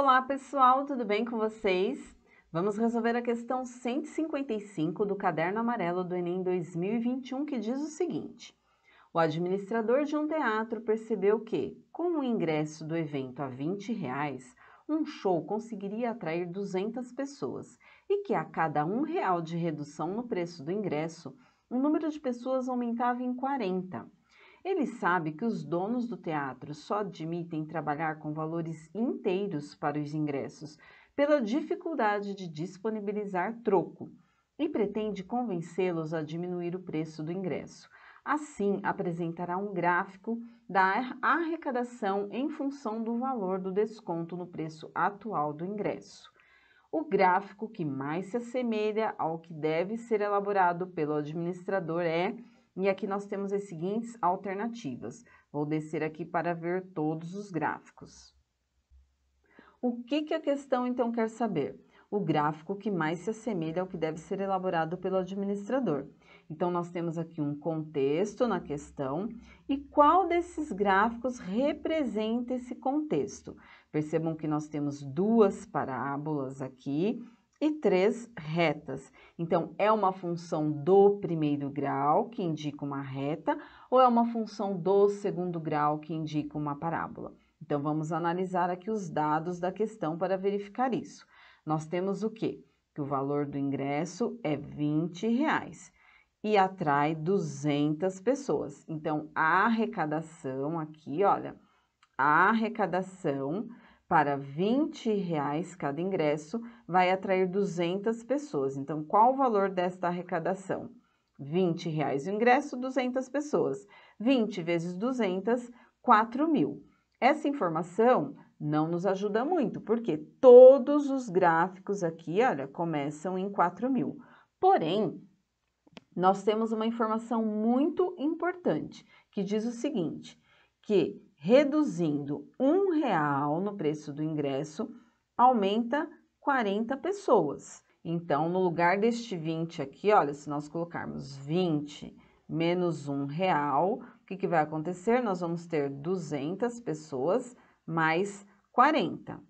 Olá pessoal, tudo bem com vocês? Vamos resolver a questão 155 do caderno amarelo do Enem 2021 que diz o seguinte: O administrador de um teatro percebeu que, com o ingresso do evento a 20 reais, um show conseguiria atrair 200 pessoas e que a cada um real de redução no preço do ingresso, o número de pessoas aumentava em 40. Ele sabe que os donos do teatro só admitem trabalhar com valores inteiros para os ingressos, pela dificuldade de disponibilizar troco, e pretende convencê-los a diminuir o preço do ingresso. Assim, apresentará um gráfico da arrecadação em função do valor do desconto no preço atual do ingresso. O gráfico que mais se assemelha ao que deve ser elaborado pelo administrador é e aqui nós temos as seguintes alternativas. Vou descer aqui para ver todos os gráficos. O que, que a questão, então, quer saber? O gráfico que mais se assemelha ao que deve ser elaborado pelo administrador. Então, nós temos aqui um contexto na questão e qual desses gráficos representa esse contexto. Percebam que nós temos duas parábolas aqui e três retas. Então, é uma função do primeiro grau que indica uma reta ou é uma função do segundo grau que indica uma parábola? Então, vamos analisar aqui os dados da questão para verificar isso. Nós temos o quê? Que o valor do ingresso é 20 reais e atrai 200 pessoas. Então, a arrecadação aqui, olha, a arrecadação para R$ 20 reais cada ingresso, vai atrair 200 pessoas. Então, qual o valor desta arrecadação? R$ 20 reais o ingresso, 200 pessoas. 20 vezes 200, 4 mil. Essa informação não nos ajuda muito, porque todos os gráficos aqui, olha, começam em 4 mil. Porém, nós temos uma informação muito importante, que diz o seguinte, que reduzindo um real no preço do ingresso, aumenta 40 pessoas. Então, no lugar deste 20 aqui, olha, se nós colocarmos 20 menos um real, o que, que vai acontecer? Nós vamos ter 200 pessoas mais 40.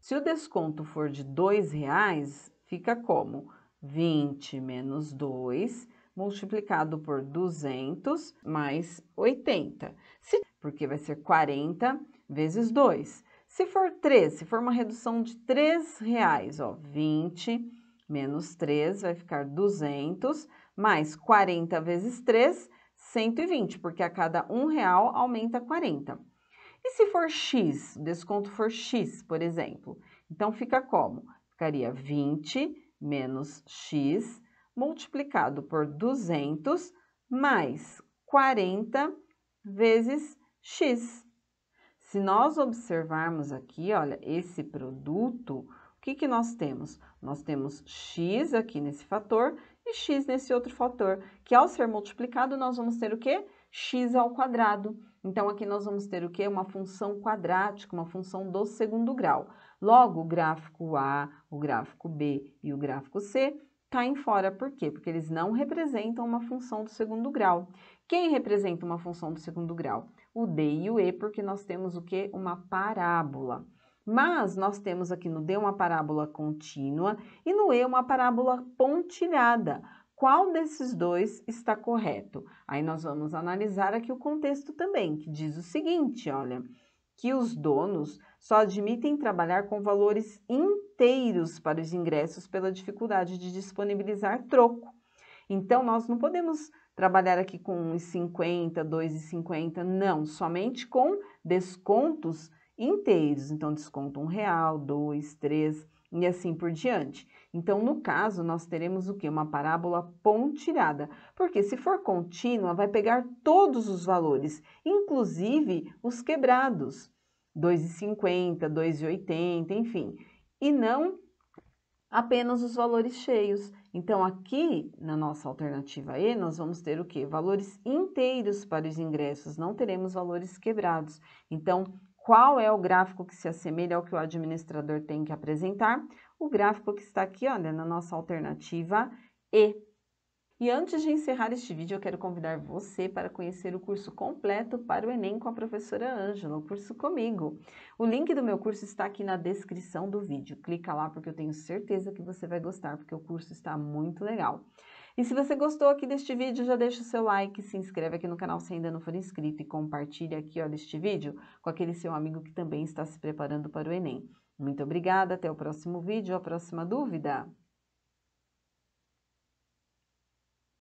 Se o desconto for de dois reais, fica como 20 menos 2 multiplicado por 200 mais 80. Se porque vai ser 40 vezes 2. Se for 3, se for uma redução de 3 reais, ó, 20 menos 3 vai ficar 200, mais 40 vezes 3, 120, porque a cada 1 real aumenta 40. E se for x, o desconto for x, por exemplo, então fica como? Ficaria 20 menos x multiplicado por 200 mais 40 vezes X. Se nós observarmos aqui, olha, esse produto, o que, que nós temos? Nós temos X aqui nesse fator e X nesse outro fator, que ao ser multiplicado nós vamos ter o quê? X ao quadrado. Então, aqui nós vamos ter o quê? Uma função quadrática, uma função do segundo grau. Logo, o gráfico A, o gráfico B e o gráfico C caem fora. Por quê? Porque eles não representam uma função do segundo grau. Quem representa uma função do segundo grau? o D e o E, porque nós temos o que? Uma parábola. Mas nós temos aqui no D uma parábola contínua e no E uma parábola pontilhada. Qual desses dois está correto? Aí nós vamos analisar aqui o contexto também, que diz o seguinte, olha, que os donos só admitem trabalhar com valores inteiros para os ingressos pela dificuldade de disponibilizar troco. Então, nós não podemos trabalhar aqui com 1,50, 2,50, não, somente com descontos inteiros. Então, desconto um real, dois, três e assim por diante. Então, no caso, nós teremos o que? Uma parábola pontilhada, porque se for contínua, vai pegar todos os valores, inclusive os quebrados, 2,50, 2,80, enfim, e não apenas os valores cheios. Então, aqui na nossa alternativa E, nós vamos ter o quê? Valores inteiros para os ingressos, não teremos valores quebrados. Então, qual é o gráfico que se assemelha ao que o administrador tem que apresentar? O gráfico que está aqui, olha, na nossa alternativa E. E antes de encerrar este vídeo, eu quero convidar você para conhecer o curso completo para o Enem com a professora Ângela, o curso comigo. O link do meu curso está aqui na descrição do vídeo. Clica lá porque eu tenho certeza que você vai gostar, porque o curso está muito legal. E se você gostou aqui deste vídeo, já deixa o seu like, se inscreve aqui no canal se ainda não for inscrito e compartilha aqui ó, este vídeo com aquele seu amigo que também está se preparando para o Enem. Muito obrigada, até o próximo vídeo, a próxima dúvida.